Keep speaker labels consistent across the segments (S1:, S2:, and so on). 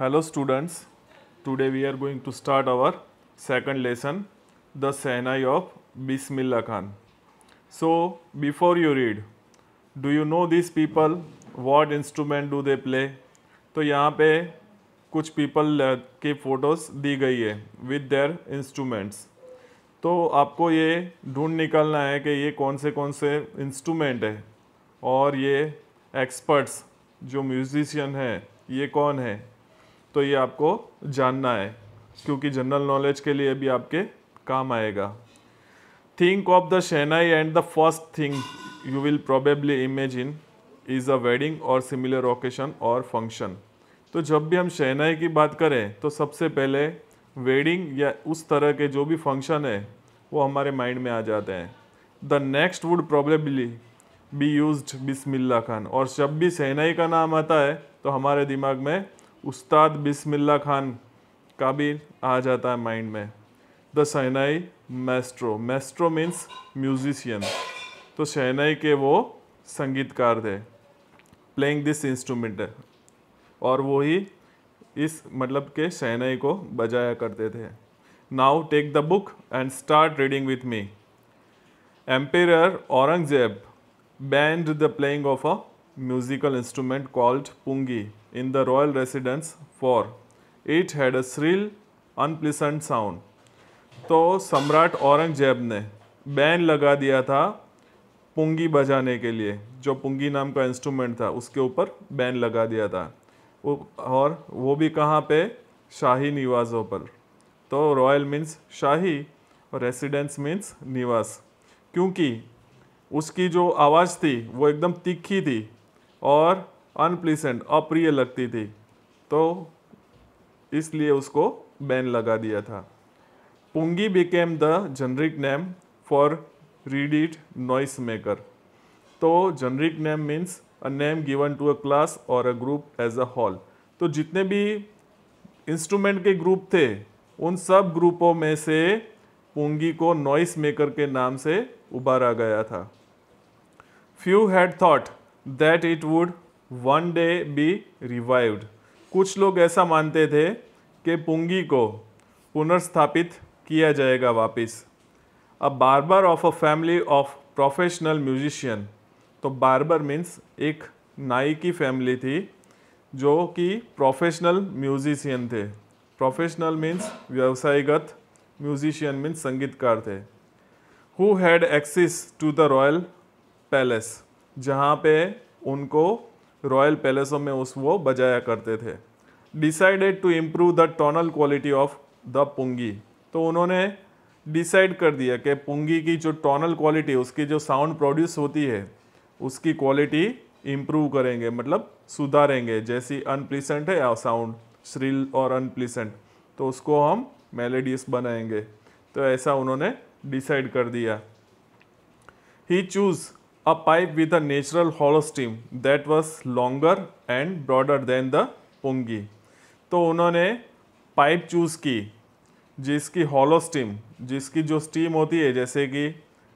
S1: Hello students today we are going to start our second lesson the shehnai of Bismillah Khan so before you read do you know this people what instrument do they play तो यहाँ पे कुछ people के photos दी गई है with their instruments तो आपको ये ढूंढ निकालना है कि ये कौन से कौन से इंस्ट्रूमेंट है और ये एक्सपर्ट्स जो म्यूजिशियन है ये कौन है तो ये आपको जानना है क्योंकि जनरल नॉलेज के लिए भी आपके काम आएगा think of the shehnai and the first thing you will probably imagine is a wedding or similar occasion or function तो जब भी हम शहनाई की बात करें तो सबसे पहले वेडिंग या उस तरह के जो भी फंक्शन है वो हमारे माइंड में आ जाते हैं the next would probably be use Bismillah Khan और जब भी सहनाई का नाम आता है तो हमारे दिमाग में उस्ताद बिस्मिल्ला खान का भी आ जाता है माइंड में the shehnai maestro maestro means musician तो शहनाई के वो संगीतकार थे प्लेइंग दिस इंस्ट्रूमेंट और वो ही इस मतलब के शहनाई को बजाया करते थे now take the book and start reading with me emperor Aurangzeb banned the playing of a musical instrument called pungi in the royal residence for it had a shrill unpleasant sound. तो सम्राट औरंगजेब ने बैन लगा दिया था पुंगी बजाने के लिए जो पुंगी नाम का इंस्ट्रूमेंट था उसके ऊपर बैन लगा दिया था और वो भी कहाँ पे शाही निवासों पर तो रॉयल मीन्स शाही और रेसिडेंस मीन्स निवास क्योंकि उसकी जो आवाज़ थी वो एकदम तीखी थी और अनप्लीसेंट अप्रिय लगती थी तो इसलिए उसको बैन लगा दिया था pungi became the generic name for reedy noise maker तो generic name means a name given to a class or a group as a whole तो जितने भी इंस्ट्रूमेंट के ग्रुप थे उन सब ग्रुपों में से पुंगी को नॉइस मेकर के नाम से उबारा गया था few had thought that it would one day be revived कुछ लोग ऐसा मानते थे कि पुंगी को पुनर्स्थापित किया जाएगा वापस अब barber of a family of professional musician तो बारबर मीन्स एक नाई की फैमिली थी जो कि प्रोफेशनल म्यूजिशियन थे प्रोफेशनल मीन्स व्यवसायगत म्यूजिशियन मीन्स संगीतकार थे who had access to the royal palace जहाँ पे उनको रॉयल पैलेसों में उस वो बजाया करते थे decided to improve the tonal quality of the pungi तो उन्होंने डिसाइड कर दिया कि पुंगी की जो टोनल क्वालिटी उसकी जो साउंड प्रोड्यूस होती है उसकी क्वालिटी इम्प्रूव करेंगे मतलब सुधारेंगे जैसी अनप्लीसेंट है साउंड श्रील और अनप्लीसेंट तो उसको हम मेलेडियस बनाएंगे तो ऐसा उन्होंने डिसाइड कर दिया he choose a pipe with a natural hollow stem that was longer and broader than the pungi तो उन्होंने पाइप चूज़ की जिसकी हॉलो स्टीम जिसकी जो स्टीम होती है जैसे कि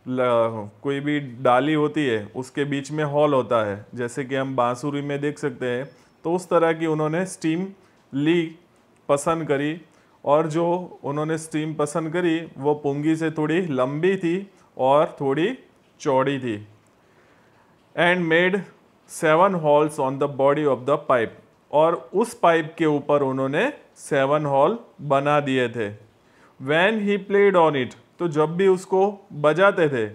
S1: कोई भी डाली होती है उसके बीच में हॉल होता है जैसे कि हम बांसुरी में देख सकते हैं तो उस तरह की उन्होंने स्टीम ली पसंद करी और जो उन्होंने स्टीम पसंद करी वो पुंगी से थोड़ी लंबी थी और थोड़ी चौड़ी थी and made seven holes on the body of the pipe और उस पाइप के ऊपर उन्होंने सेवन हॉल बना दिए थे when he played on it तो जब भी उसको बजाते थे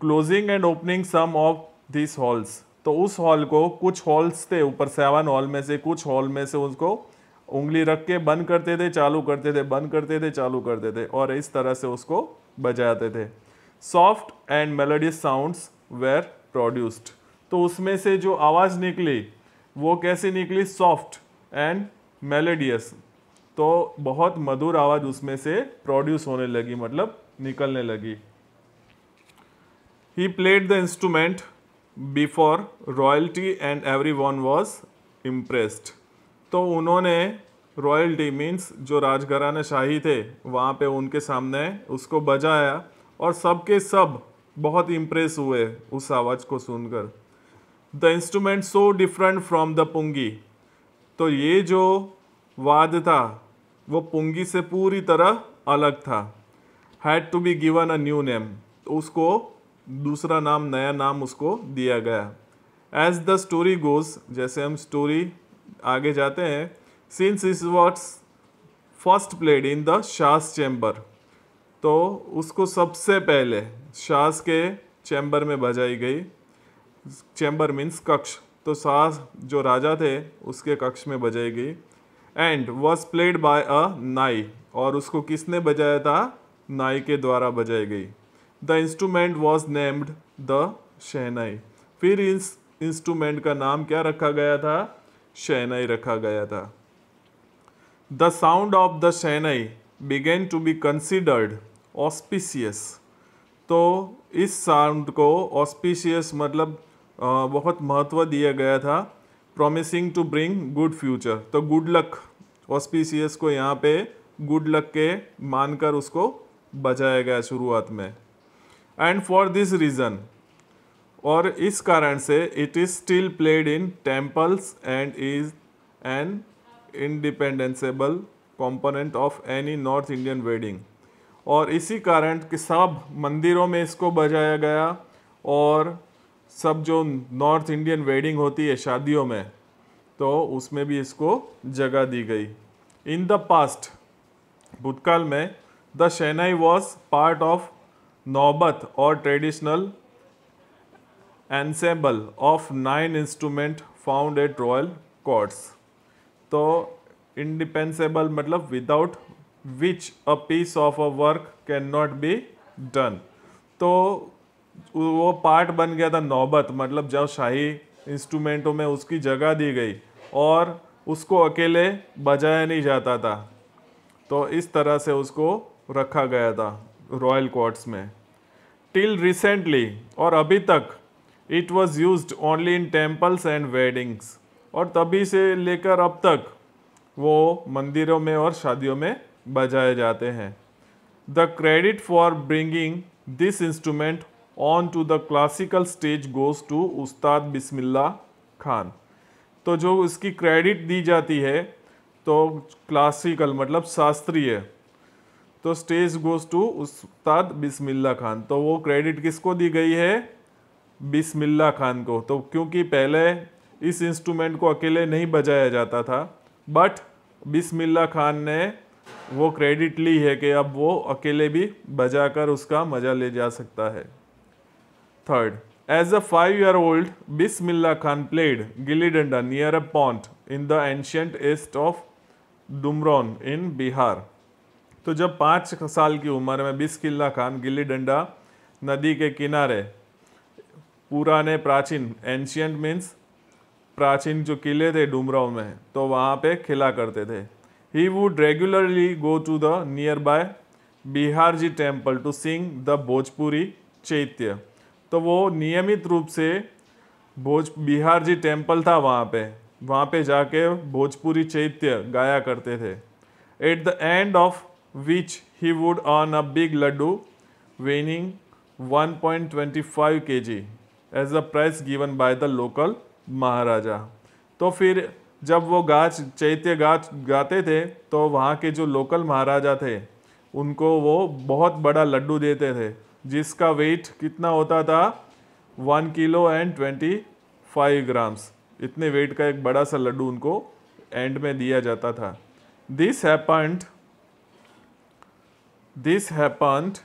S1: closing and opening some of this holes तो उस हॉल को कुछ हॉल्स थे ऊपर सेवन हॉल में से कुछ हॉल में से उसको उंगली रख के बंद करते थे चालू करते थे बंद करते थे चालू करते थे और इस तरह से उसको बजाते थे soft and melodious sounds were produced तो उसमें से जो आवाज़ निकली वो कैसे निकली सॉफ्ट एंड मेलेडियस तो बहुत मधुर आवाज़ उसमें से प्रोड्यूस होने लगी मतलब निकलने लगी he played the instrument before royalty and everyone was impressed तो उन्होंने रॉयल्टी मीन्स जो राजघराना शाही थे वहाँ पे उनके सामने उसको बजाया और सबके सब बहुत इम्प्रेस हुए उस आवाज़ को सुनकर the instrument so different from the pungi तो ये जो वाद था वो पुंगी से पूरी तरह अलग था had to be given a new name उसको दूसरा नाम नया नाम उसको दिया गया एज द स्टोरी गोज जैसे हम स्टोरी आगे जाते हैं since it was first played in the Shah's chamber तो उसको सबसे पहले सास के चैम्बर में बजाई गई चैम्बर मीन्स कक्ष तो सास जो राजा थे उसके कक्ष में बजाई गई and was played by a नाई और उसको किसने बजाया था नाई के द्वारा बजाई गई the instrument was named the shehnai फिर इस इंस्ट्रूमेंट का नाम क्या रखा गया था शहनाई रखा गया था the sound of the shehnai began to be considered auspicious तो इस साउंड को ऑस्पिशियस मतलब बहुत महत्व दिया गया था promising to bring good future तो गुड लक ऑस्पिशियस को यहाँ पे गुड लक के मानकर उसको बजाया गया शुरुआत में एंड फॉर दिस रीज़न और इस कारण से it is still played in temples and is an indispensable component of any north Indian wedding और इसी कारण कि सब मंदिरों में इसको बजाया गया और सब जो नॉर्थ इंडियन वेडिंग होती है शादियों में तो उसमें भी इसको जगह दी गई इन द पास्ट भूतकाल में the shehnai was part of naubat और traditional ensemble of nine instrument found at royal courts तो इंडिपेंसेबल मतलब without which a piece of a work can not be done तो वो पार्ट बन गया था नौबत मतलब जब शाही इंस्ट्रूमेंटों में उसकी जगह दी गई और उसको अकेले बजाया नहीं जाता था तो इस तरह से उसको रखा गया था रॉयल कोर्ट्स में टिल रिसेंटली और अभी तक it was use only in temples and weddings और तभी से लेकर अब तक वो मंदिरों में और शादियों में बजाए जाते हैं the credit for bringing this instrument on to the classical stage goes to Ustad Bismillah Khan तो जो उसकी क्रेडिट दी जाती है तो क्लासिकल मतलब शास्त्रीय तो stage goes to Ustad Bismillah Khan तो वो क्रेडिट किसको दी गई है बिस्मिल्ला खान को तो क्योंकि पहले इस इंस्ट्रूमेंट को अकेले नहीं बजाया जाता था बट बिस्मिल्ला खान ने वो क्रेडिट ली है कि अब वो अकेले भी बजा कर उसका मज़ा ले जा सकता है third as a five year old Bismillah Khan played gilli danda near a pond in the ancient estate of Dumraon in Bihar तो जब पाँच साल की उम्र में बिस्किल्ला खान गिल्ली डंडा नदी के किनारे पुराने प्राचीन एंशियंट मीन्स प्राचीन जो किले थे डुमराव में तो वहाँ पे खिला करते थे He would regularly go to the nearby जी temple to sing the Bhojpuri Chaita तो वो नियमित रूप से भोज बिहार जी टेम्पल था वहाँ पे वहाँ पे जाके भोजपुरी चैत्य गाया करते थे at the end of which he would earn a big laddu weighing 1.25 point twenty five K G as the price given by the local Maharaja तो फिर जब वो गाच चैत्य गाच गाते थे तो वहाँ के जो लोकल महाराजा थे उनको वो बहुत बड़ा लड्डू देते थे जिसका वेट कितना होता था one kilo and twenty five grams इतने वेट का एक बड़ा सा लड्डू उनको एंड में दिया जाता था this happened this happened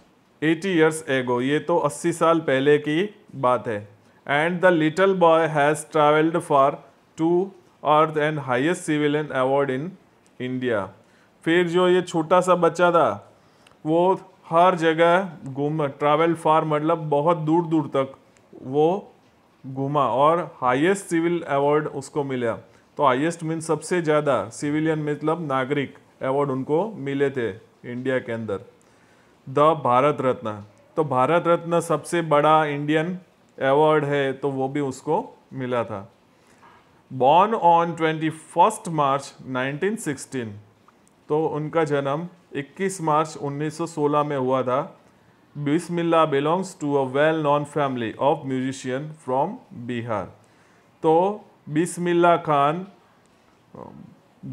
S1: eighty years ago ये तो अस्सी साल पहले की बात है and the little boy has travelled far to earn and highest civilian award in India फिर जो ये छोटा सा बच्चा था वो हर जगह घूम ट्रैवल फार मतलब बहुत दूर दूर तक वो घूमा और हाईएस्ट सिविल अवार्ड उसको मिला तो हाईएस्ट मीन सबसे ज़्यादा सिविलियन मतलब नागरिक अवार्ड उनको मिले थे इंडिया के अंदर द भारत रत्न तो भारत रत्न सबसे बड़ा इंडियन अवार्ड है तो वो भी उसको मिला था born on twenty first March 1916 तो उनका जन्म 21 मार्च 1916 में हुआ था Bismillah belongs to a well known family of musician from Bihar तो बिस्मिल्ला खान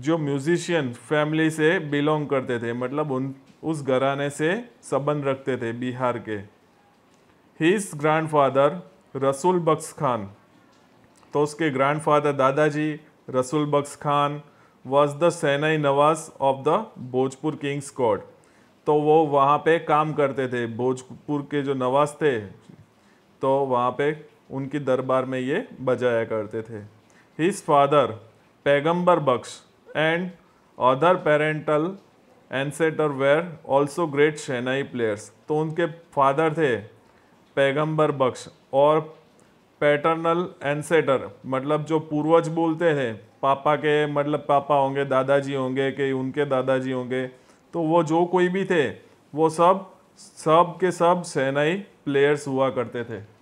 S1: जो म्यूजिशियन फैमिली से बिलोंग करते थे मतलब उन उस घराने से संबंध रखते थे बिहार के हिज ग्रैंडफादर रसूल बख्श खान तो उसके ग्रैंडफादर दादाजी Rasool Bakhsh Khan was the shehnai nawaz of the Bhojpur king's court तो वो वहाँ पे काम करते थे भोजपुर के जो नवाज थे तो वहाँ पे उनकी दरबार में ये बजाया करते थे his father Paigambar Bakhsh and other parental ancestor were also great shehnai players तो उनके फादर थे पैगंबर बख्श और पैटर्नल एनसेटर मतलब जो पूर्वज बोलते थे पापा के मतलब पापा होंगे दादाजी होंगे कि उनके दादाजी होंगे तो वो जो कोई भी थे वो सब सब के सब सेनाई प्लेयर्स हुआ करते थे